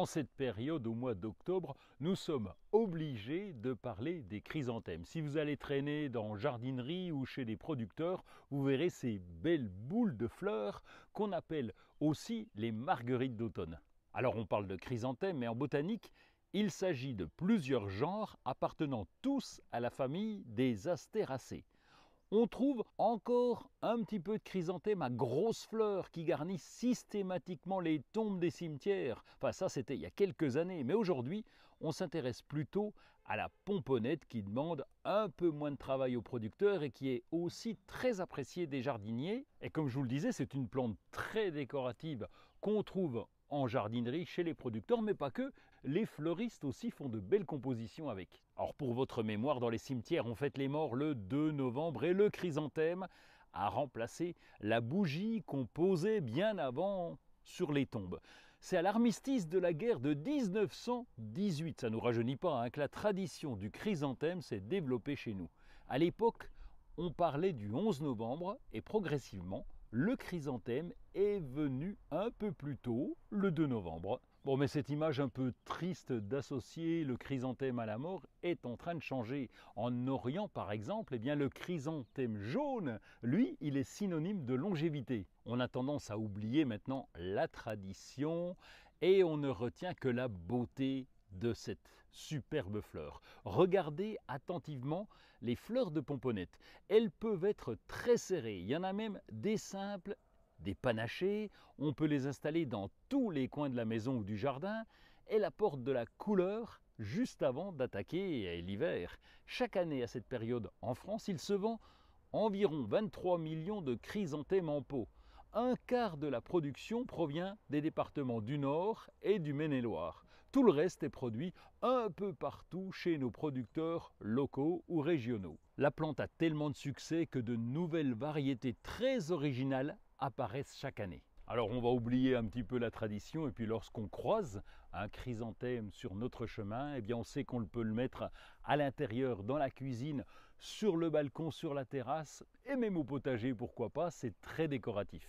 en cette période au mois d'octobre, nous sommes obligés de parler des chrysanthèmes. Si vous allez traîner dans jardinerie ou chez des producteurs, vous verrez ces belles boules de fleurs qu'on appelle aussi les marguerites d'automne. Alors on parle de chrysanthèmes, mais en botanique, il s'agit de plusieurs genres appartenant tous à la famille des astéracées. On trouve encore un petit peu de chrysanthème à grosses fleurs qui garnit systématiquement les tombes des cimetières. Enfin ça c'était il y a quelques années, mais aujourd'hui on s'intéresse plutôt à la pomponnette qui demande un peu moins de travail aux producteurs et qui est aussi très appréciée des jardiniers. Et comme je vous le disais, c'est une plante très décorative qu'on trouve en jardinerie, chez les producteurs, mais pas que. Les fleuristes aussi font de belles compositions avec. Alors pour votre mémoire, dans les cimetières, on fête les morts le 2 novembre et le chrysanthème a remplacé la bougie qu'on posait bien avant sur les tombes. C'est à l'armistice de la guerre de 1918, ça nous rajeunit pas, hein, que la tradition du chrysanthème s'est développée chez nous. À l'époque, on parlait du 11 novembre et progressivement, le chrysanthème est venu un peu plus tôt, le 2 novembre. Bon, mais cette image un peu triste d'associer le chrysanthème à la mort est en train de changer. En Orient, par exemple, eh bien, le chrysanthème jaune, lui, il est synonyme de longévité. On a tendance à oublier maintenant la tradition et on ne retient que la beauté de cette superbe fleur. Regardez attentivement les fleurs de pomponnette. Elles peuvent être très serrées. Il y en a même des simples, des panachées. On peut les installer dans tous les coins de la maison ou du jardin. Elles apportent de la couleur juste avant d'attaquer l'hiver. Chaque année à cette période en France, il se vend environ 23 millions de chrysanthèmes en pot. Un quart de la production provient des départements du Nord et du Maine-et-Loire. Tout le reste est produit un peu partout chez nos producteurs locaux ou régionaux. La plante a tellement de succès que de nouvelles variétés très originales apparaissent chaque année. Alors on va oublier un petit peu la tradition et puis lorsqu'on croise un chrysanthème sur notre chemin, eh bien on sait qu'on peut le mettre à l'intérieur, dans la cuisine, sur le balcon, sur la terrasse et même au potager pourquoi pas, c'est très décoratif.